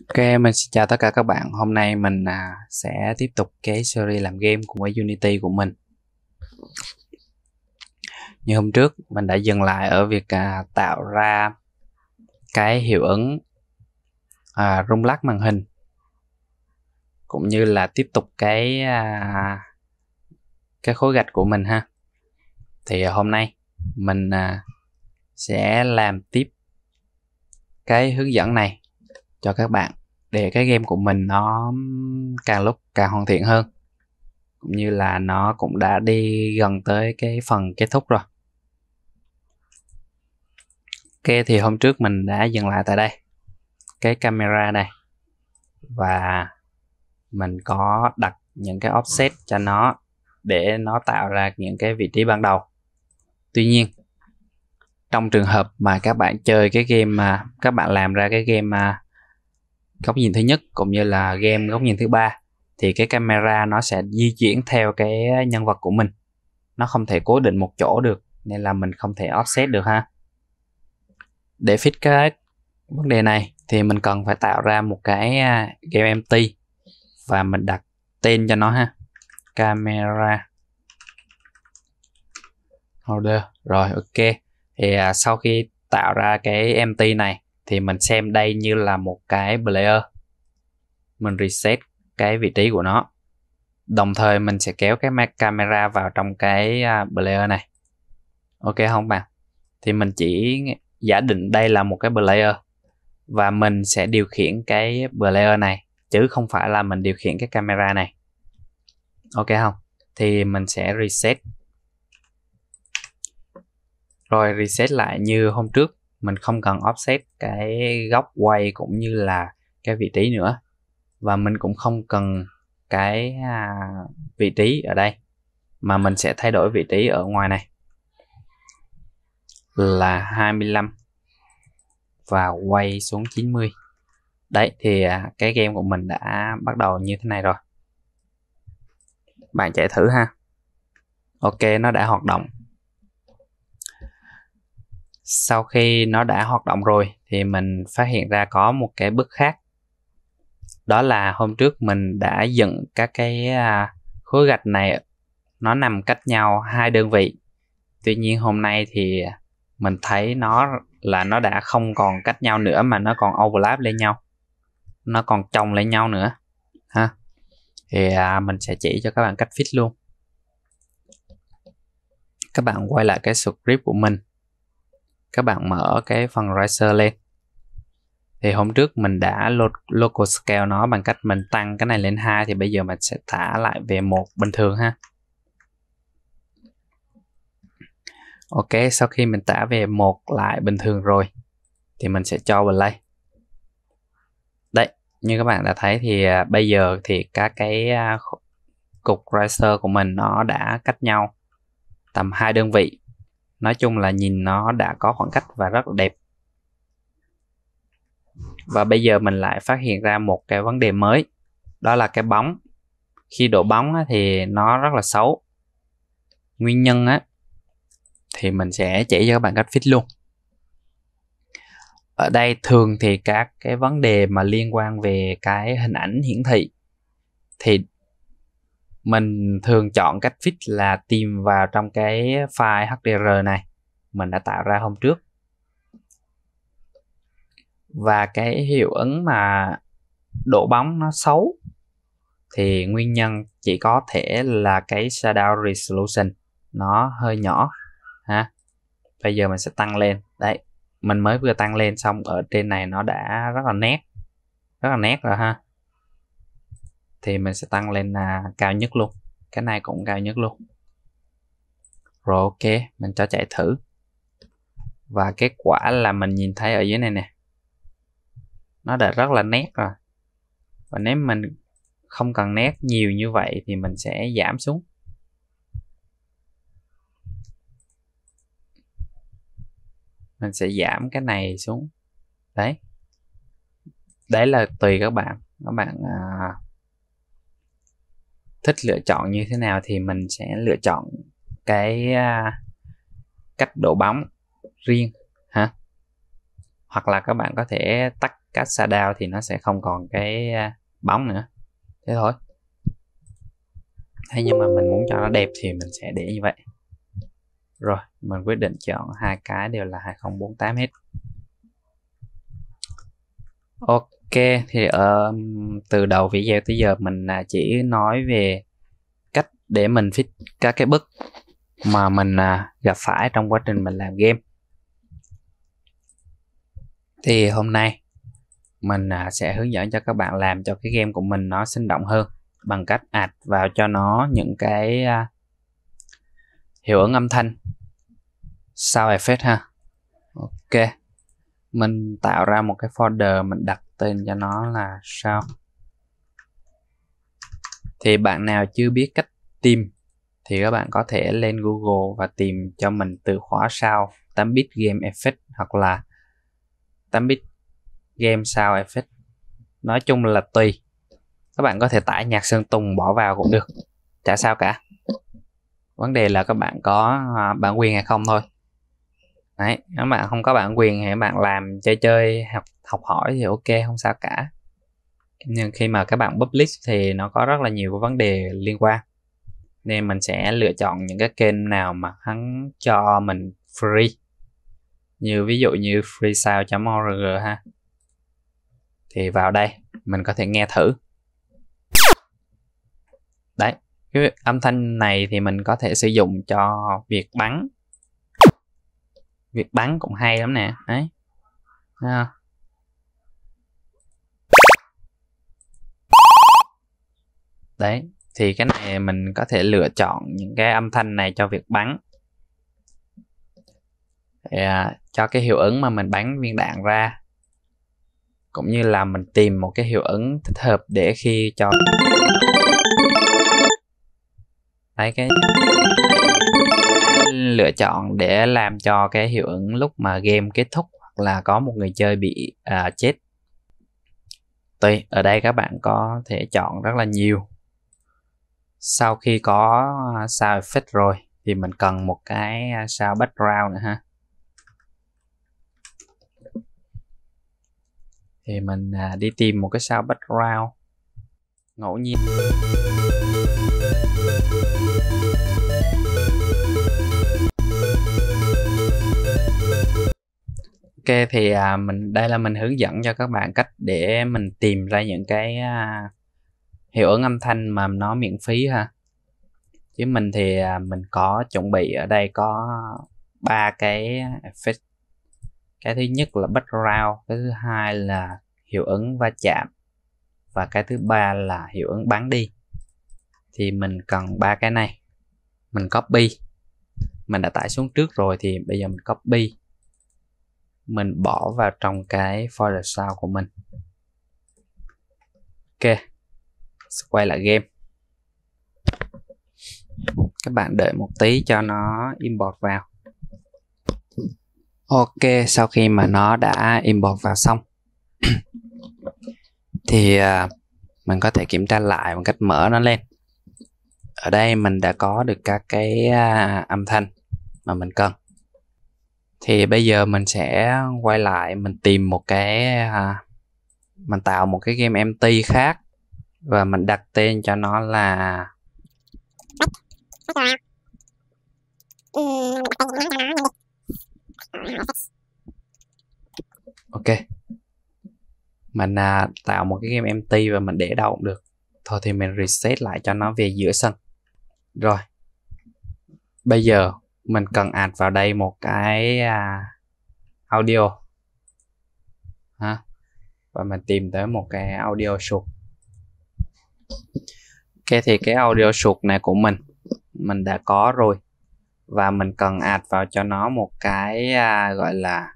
Ok, mình xin chào tất cả các bạn. Hôm nay mình à, sẽ tiếp tục cái series làm game cùng với Unity của mình. Như hôm trước, mình đã dừng lại ở việc à, tạo ra cái hiệu ứng à, rung lắc màn hình cũng như là tiếp tục cái à, cái khối gạch của mình ha. Thì à, hôm nay mình à, sẽ làm tiếp cái hướng dẫn này cho các bạn để cái game của mình nó càng lúc càng hoàn thiện hơn cũng như là nó cũng đã đi gần tới cái phần kết thúc rồi ok thì hôm trước mình đã dừng lại tại đây cái camera này và mình có đặt những cái offset cho nó để nó tạo ra những cái vị trí ban đầu tuy nhiên trong trường hợp mà các bạn chơi cái game mà các bạn làm ra cái game mà góc nhìn thứ nhất cũng như là game góc nhìn thứ ba thì cái camera nó sẽ di chuyển theo cái nhân vật của mình nó không thể cố định một chỗ được nên là mình không thể offset được ha để fix cái vấn đề này thì mình cần phải tạo ra một cái à, game empty và mình đặt tên cho nó ha camera holder rồi ok thì à, sau khi tạo ra cái empty này thì mình xem đây như là một cái player mình reset cái vị trí của nó đồng thời mình sẽ kéo cái camera vào trong cái à, player này ok không bạn thì mình chỉ giả định đây là một cái player và mình sẽ điều khiển cái player này chứ không phải là mình điều khiển cái camera này ok không thì mình sẽ reset rồi reset lại như hôm trước mình không cần offset cái góc quay cũng như là cái vị trí nữa và mình cũng không cần cái à, vị trí ở đây mà mình sẽ thay đổi vị trí ở ngoài này là 25 và quay xuống 90 đấy thì à, cái game của mình đã bắt đầu như thế này rồi bạn chạy thử ha ok nó đã hoạt động sau khi nó đã hoạt động rồi thì mình phát hiện ra có một cái bước khác đó là hôm trước mình đã dựng các cái à, khối gạch này nó nằm cách nhau hai đơn vị tuy nhiên hôm nay thì mình thấy nó là nó đã không còn cách nhau nữa mà nó còn overlap lên nhau nó còn chồng lên nhau nữa ha thì à, mình sẽ chỉ cho các bạn cách fit luôn các bạn quay lại cái script của mình các bạn mở cái phần riser lên thì hôm trước mình đã local scale nó bằng cách mình tăng cái này lên 2 thì bây giờ mình sẽ thả lại về một bình thường ha Ok sau khi mình thả về một lại bình thường rồi thì mình sẽ cho play đấy như các bạn đã thấy thì à, bây giờ thì các cái à, cục riser của mình nó đã cách nhau tầm hai đơn vị nói chung là nhìn nó đã có khoảng cách và rất đẹp và bây giờ mình lại phát hiện ra một cái vấn đề mới đó là cái bóng khi đổ bóng thì nó rất là xấu nguyên nhân á thì mình sẽ chỉ cho các bạn cách fix luôn ở đây thường thì các cái vấn đề mà liên quan về cái hình ảnh hiển thị thì mình thường chọn cách fix là tìm vào trong cái file HDR này mình đã tạo ra hôm trước và cái hiệu ứng mà độ bóng nó xấu thì nguyên nhân chỉ có thể là cái shadow resolution nó hơi nhỏ ha bây giờ mình sẽ tăng lên đấy mình mới vừa tăng lên xong ở trên này nó đã rất là nét rất là nét rồi ha thì mình sẽ tăng lên là cao nhất luôn cái này cũng cao nhất luôn rồi ok mình cho chạy thử và kết quả là mình nhìn thấy ở dưới này nè nó đã rất là nét rồi và nếu mình không cần nét nhiều như vậy thì mình sẽ giảm xuống mình sẽ giảm cái này xuống đấy đấy là tùy các bạn các bạn à, thích lựa chọn như thế nào thì mình sẽ lựa chọn cái à, cách độ bóng riêng hả hoặc là các bạn có thể tắt cách xa đao thì nó sẽ không còn cái à, bóng nữa thế thôi thế nhưng mà mình muốn cho nó đẹp thì mình sẽ để như vậy rồi mình quyết định chọn hai cái đều là 2048 hết ok Ok thì ở từ đầu video tới giờ mình à, chỉ nói về cách để mình fix các cái bức mà mình à, gặp phải trong quá trình mình làm game. Thì hôm nay mình à, sẽ hướng dẫn cho các bạn làm cho cái game của mình nó sinh động hơn bằng cách ạt vào cho nó những cái hiệu ứng âm thanh sound effect ha. Ok. Mình tạo ra một cái folder mình đặt tên cho nó là sao thì bạn nào chưa biết cách tìm thì các bạn có thể lên Google và tìm cho mình từ khóa sao 8 bit game effect hoặc là 8 bit game sao effect nói chung là tùy các bạn có thể tải nhạc sơn tùng bỏ vào cũng được chả sao cả vấn đề là các bạn có à, bản quyền hay không thôi đấy nếu bạn không có bản quyền thì bạn làm chơi chơi học học hỏi thì ok không sao cả nhưng khi mà các bạn publish thì nó có rất là nhiều vấn đề liên quan nên mình sẽ lựa chọn những cái kênh nào mà hắn cho mình free như ví dụ như freesound org ha thì vào đây mình có thể nghe thử đấy cái âm thanh này thì mình có thể sử dụng cho việc bắn việc bắn cũng hay lắm nè đấy à. đấy thì cái này mình có thể lựa chọn những cái âm thanh này cho việc bắn thì, à, cho cái hiệu ứng mà mình bắn viên đạn ra cũng như là mình tìm một cái hiệu ứng thích hợp để khi cho đấy cái lựa chọn để làm cho cái hiệu ứng lúc mà game kết thúc hoặc là có một người chơi bị à, chết Tuy ở đây các bạn có thể chọn rất là nhiều sau khi có à, sound effect rồi thì mình cần một cái à, sound background nữa ha thì mình à, đi tìm một cái sound background ngẫu nhiên ok thì à, mình đây là mình hướng dẫn cho các bạn cách để mình tìm ra những cái à, hiệu ứng âm thanh mà nó miễn phí ha chứ mình thì à, mình có chuẩn bị ở đây có ba cái effect cái thứ nhất là background cái thứ hai là hiệu ứng va chạm và cái thứ ba là hiệu ứng bắn đi thì mình cần ba cái này mình copy mình đã tải xuống trước rồi thì bây giờ mình copy mình bỏ vào trong cái folder sau của mình ok quay lại game các bạn đợi một tí cho nó import vào ok sau khi mà nó đã import vào xong thì à, mình có thể kiểm tra lại bằng cách mở nó lên ở đây mình đã có được các cái à, âm thanh mà mình cần thì bây giờ mình sẽ quay lại mình tìm một cái à, mình tạo một cái game MT khác và mình đặt tên cho nó là ok mình à, tạo một cái game MT và mình để đâu cũng được thôi thì mình reset lại cho nó về giữa sân rồi bây giờ mình cần add vào đây một cái à, audio ha và mình tìm tới một cái audio sụt ok thì cái audio sụt này của mình mình đã có rồi và mình cần add vào cho nó một cái à, gọi là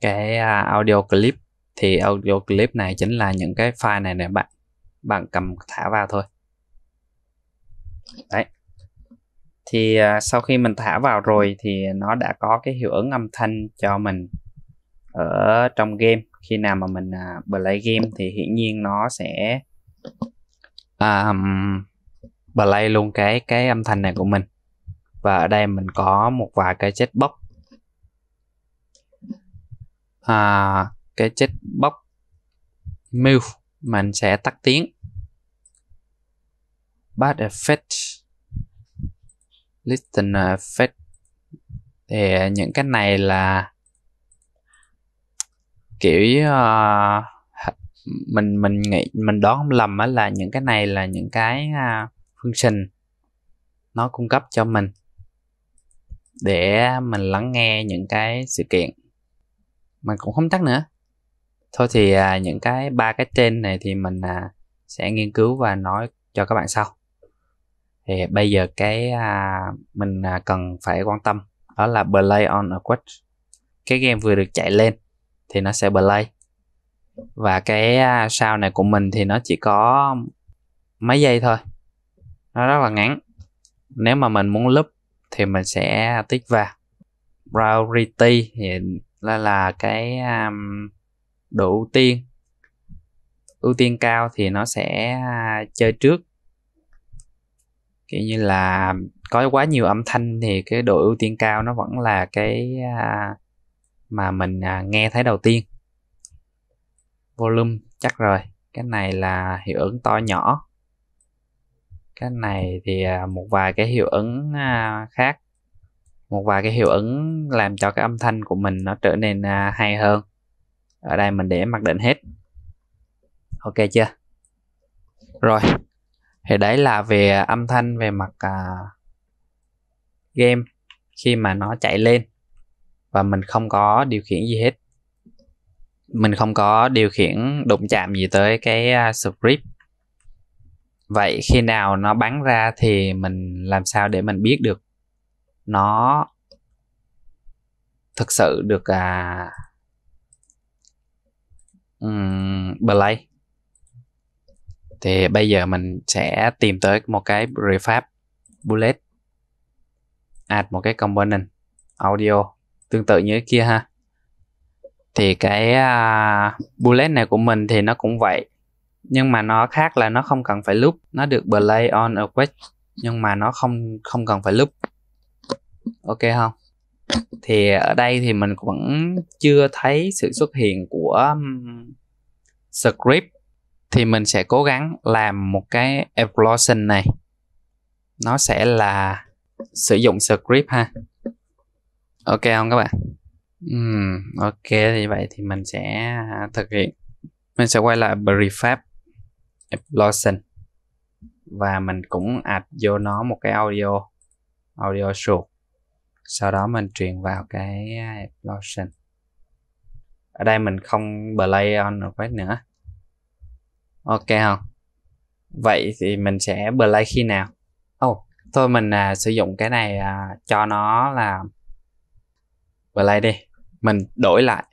cái à, audio clip thì audio clip này chính là những cái file này nè bạn bạn cầm thả vào thôi đấy thì à, sau khi mình thả vào rồi thì nó đã có cái hiệu ứng âm thanh cho mình ở trong game khi nào mà mình à, play game thì hiển nhiên nó sẽ um, play luôn cái cái âm thanh này của mình và ở đây mình có một vài cái chết bốc à, cái chết bốc mute mình sẽ tắt tiếng bad effect listener à, effect thì à, những cái này là kiểu uh, mình mình nghĩ mình đoán không lầm á là những cái này là những cái uh, function nó cung cấp cho mình để mình lắng nghe những cái sự kiện mà cũng không tắt nữa thôi thì uh, những cái ba cái trên này thì mình uh, sẽ nghiên cứu và nói cho các bạn sau thì bây giờ cái à, mình à, cần phải quan tâm đó là play on a quest cái game vừa được chạy lên thì nó sẽ play và cái à, sao này của mình thì nó chỉ có mấy giây thôi nó rất là ngắn nếu mà mình muốn loop thì mình sẽ tích vào priority thì là là cái um, độ ưu tiên ưu tiên cao thì nó sẽ à, chơi trước kiểu như là có quá nhiều âm thanh thì cái độ ưu tiên cao nó vẫn là cái à, mà mình à, nghe thấy đầu tiên volume chắc rồi cái này là hiệu ứng to nhỏ cái này thì à, một vài cái hiệu ứng à, khác một vài cái hiệu ứng làm cho cái âm thanh của mình nó trở nên à, hay hơn ở đây mình để mặc định hết ok chưa rồi thì đấy là về âm thanh về mặt uh, game khi mà nó chạy lên và mình không có điều khiển gì hết mình không có điều khiển đụng chạm gì tới cái uh, script vậy khi nào nó bắn ra thì mình làm sao để mình biết được nó thực sự được à um, play thì bây giờ mình sẽ tìm tới một cái prefab bullet add một cái component audio tương tự như cái kia ha thì cái à, bullet này của mình thì nó cũng vậy nhưng mà nó khác là nó không cần phải loop nó được play on a quest nhưng mà nó không không cần phải loop ok không thì ở đây thì mình vẫn chưa thấy sự xuất hiện của script thì mình sẽ cố gắng làm một cái explosion này nó sẽ là sử dụng script ha ok không các bạn uhm, ok thì vậy thì mình sẽ à, thực hiện mình sẽ quay lại prefab explosion và mình cũng add vô nó một cái audio audio suột sau đó mình truyền vào cái explosion à, ở đây mình không play on request nữa ok không vậy thì mình sẽ play khi nào oh, thôi mình à, sử dụng cái này à, cho nó là play đi mình đổi lại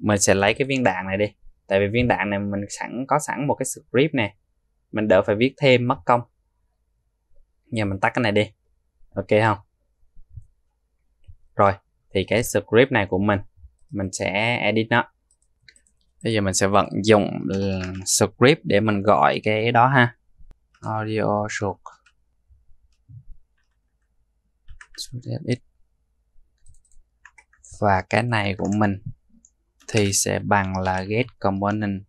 mình sẽ lấy cái viên đạn này đi tại vì viên đạn này mình sẵn có sẵn một cái script này mình đỡ phải viết thêm mất công giờ mình tắt cái này đi ok không rồi thì cái script này của mình mình sẽ edit nó bây giờ mình sẽ vận dụng ừ, script để mình gọi cái đó ha audio short fx và cái này của mình thì sẽ bằng là get component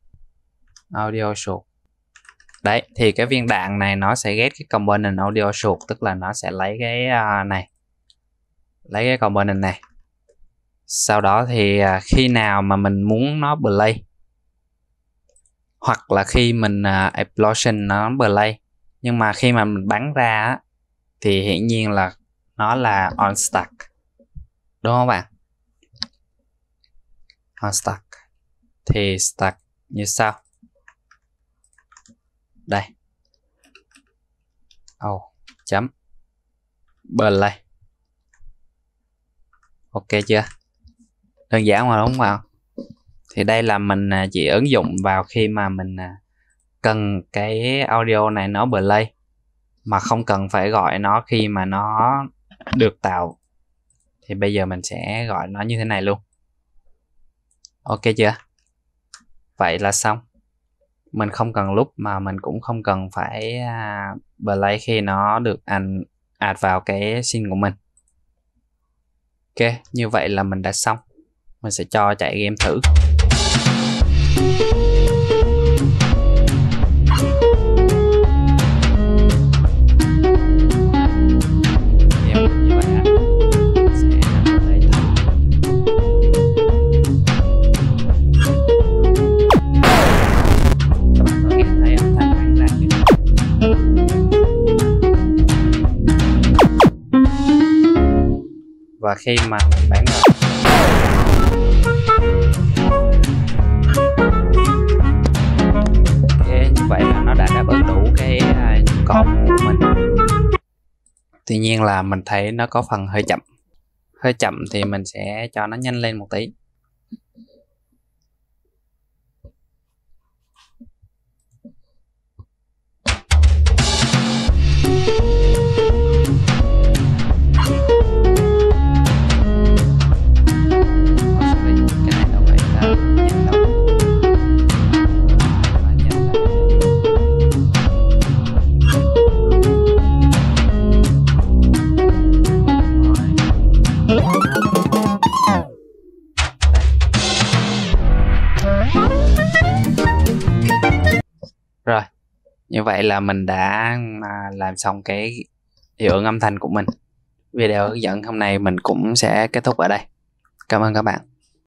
audio short đấy thì cái viên đạn này nó sẽ get cái component audio short tức là nó sẽ lấy cái à, này lấy cái component này sau đó thì à, khi nào mà mình muốn nó play hoặc là khi mình uh, à, explosion nó play nhưng mà khi mà mình bắn ra á, thì hiển nhiên là nó là on stack đúng không bạn on stack thì stack như sau đây oh chấm play ok chưa đơn giản mà đúng không thì đây là mình à, chỉ ứng dụng vào khi mà mình à, cần cái audio này nó play mà không cần phải gọi nó khi mà nó được tạo thì bây giờ mình sẽ gọi nó như thế này luôn ok chưa vậy là xong mình không cần lúc mà mình cũng không cần phải à, play khi nó được ảnh ạt vào cái scene của mình ok như vậy là mình đã xong mình sẽ cho chạy game thử và khi mà mình bán thế như vậy là nó đã đáp ứng đủ cái à, nhu cầu của mình tuy nhiên là mình thấy nó có phần hơi chậm hơi chậm thì mình sẽ cho nó nhanh lên một tí thank you như vậy là mình đã à, làm xong cái hiệu ứng âm thanh của mình video hướng dẫn hôm nay mình cũng sẽ kết thúc ở đây cảm ơn các bạn